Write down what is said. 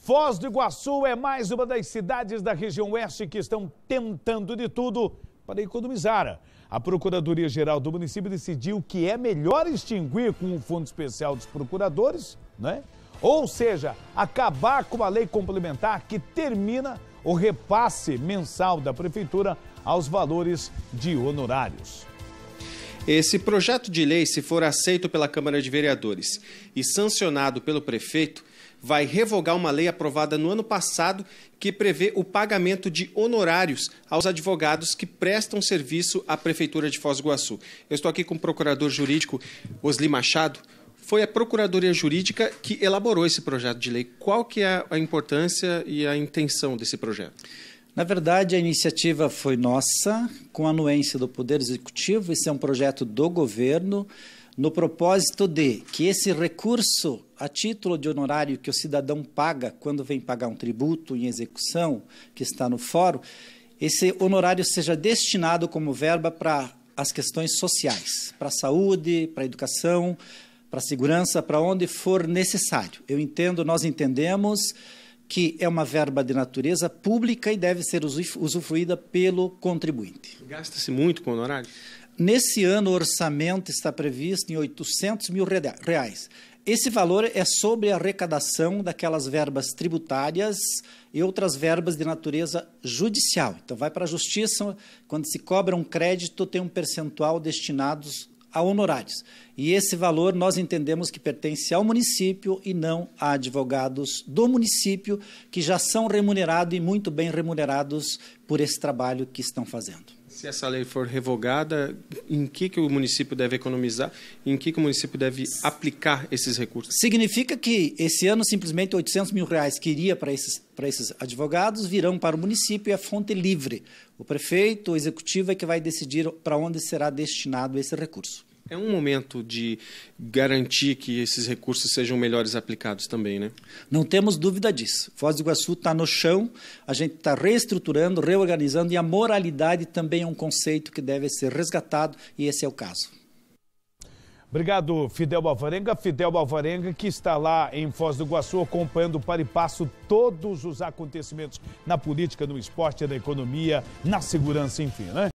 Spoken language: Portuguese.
Foz do Iguaçu é mais uma das cidades da região oeste que estão tentando de tudo para economizar. A Procuradoria-Geral do município decidiu que é melhor extinguir com o Fundo Especial dos Procuradores, né? ou seja, acabar com a lei complementar que termina o repasse mensal da Prefeitura aos valores de honorários. Esse projeto de lei, se for aceito pela Câmara de Vereadores e sancionado pelo prefeito, vai revogar uma lei aprovada no ano passado que prevê o pagamento de honorários aos advogados que prestam serviço à Prefeitura de Foz do Iguaçu. Eu estou aqui com o procurador jurídico Osli Machado. Foi a Procuradoria Jurídica que elaborou esse projeto de lei. Qual que é a importância e a intenção desse projeto? Na verdade, a iniciativa foi nossa, com a anuência do Poder Executivo. Esse é um projeto do governo, no propósito de que esse recurso a título de honorário que o cidadão paga quando vem pagar um tributo em execução, que está no fórum, esse honorário seja destinado como verba para as questões sociais, para a saúde, para a educação, para a segurança, para onde for necessário. Eu entendo, nós entendemos que é uma verba de natureza pública e deve ser usufruída pelo contribuinte. Gasta-se muito com honorário? Nesse ano, o orçamento está previsto em 800 mil reais. Esse valor é sobre a arrecadação daquelas verbas tributárias e outras verbas de natureza judicial. Então, vai para a justiça, quando se cobra um crédito, tem um percentual destinados a honorários. E esse valor nós entendemos que pertence ao município e não a advogados do município, que já são remunerados e muito bem remunerados por esse trabalho que estão fazendo. Se essa lei for revogada, em que, que o município deve economizar? Em que, que o município deve aplicar esses recursos? Significa que esse ano simplesmente 800 mil reais que iria para esses, para esses advogados virão para o município e a fonte livre. O prefeito, o executivo é que vai decidir para onde será destinado esse recurso. É um momento de garantir que esses recursos sejam melhores aplicados também, né? Não temos dúvida disso. Foz do Iguaçu está no chão, a gente está reestruturando, reorganizando e a moralidade também é um conceito que deve ser resgatado e esse é o caso. Obrigado, Fidel Balvarenga. Fidel Balvarenga, que está lá em Foz do Iguaçu, acompanhando para e passo todos os acontecimentos na política, no esporte, na economia, na segurança, enfim, né?